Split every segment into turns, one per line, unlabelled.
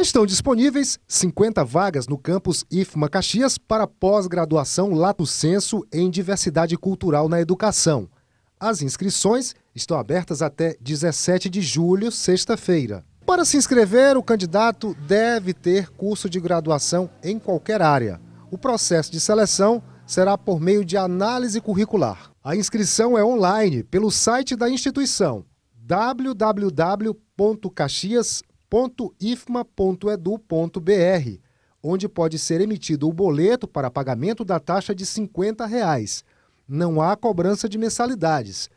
Estão disponíveis 50 vagas no campus IFMA Caxias para pós-graduação Lato Senso em Diversidade Cultural na Educação. As inscrições estão abertas até 17 de julho, sexta-feira. Para se inscrever, o candidato deve ter curso de graduação em qualquer área. O processo de seleção será por meio de análise curricular. A inscrição é online pelo site da instituição www.caxias.com www.ifma.edu.br, onde pode ser emitido o boleto para pagamento da taxa de R$ 50. Reais. Não há cobrança de mensalidades.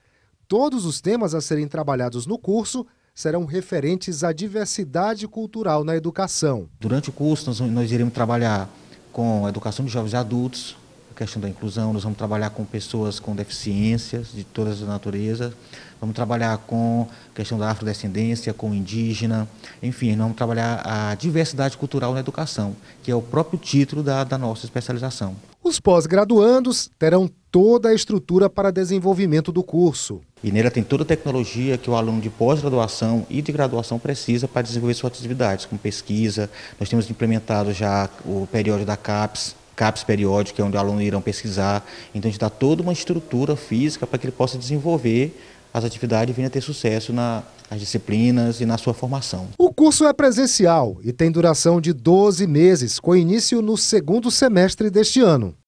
Todos os temas a serem trabalhados no curso serão referentes à diversidade cultural na
educação. Durante o curso, nós, nós iremos trabalhar com educação de jovens adultos, a questão da inclusão, nós vamos trabalhar com pessoas com deficiências de todas as naturezas, vamos trabalhar com a questão da afrodescendência, com indígena, enfim, nós vamos trabalhar a diversidade cultural na educação, que é o próprio título da, da nossa especialização.
Os pós-graduandos terão toda a estrutura para desenvolvimento do curso.
E nela tem toda a tecnologia que o aluno de pós-graduação e de graduação precisa para desenvolver suas atividades, como pesquisa. Nós temos implementado já o período da CAPES, Capes periódico, que é onde o aluno irão pesquisar. Então, a gente dá toda uma estrutura física para que ele possa desenvolver as atividades e venha ter sucesso na, disciplinas e na sua formação.
O curso é presencial e tem duração de 12 meses, com início no segundo semestre deste ano.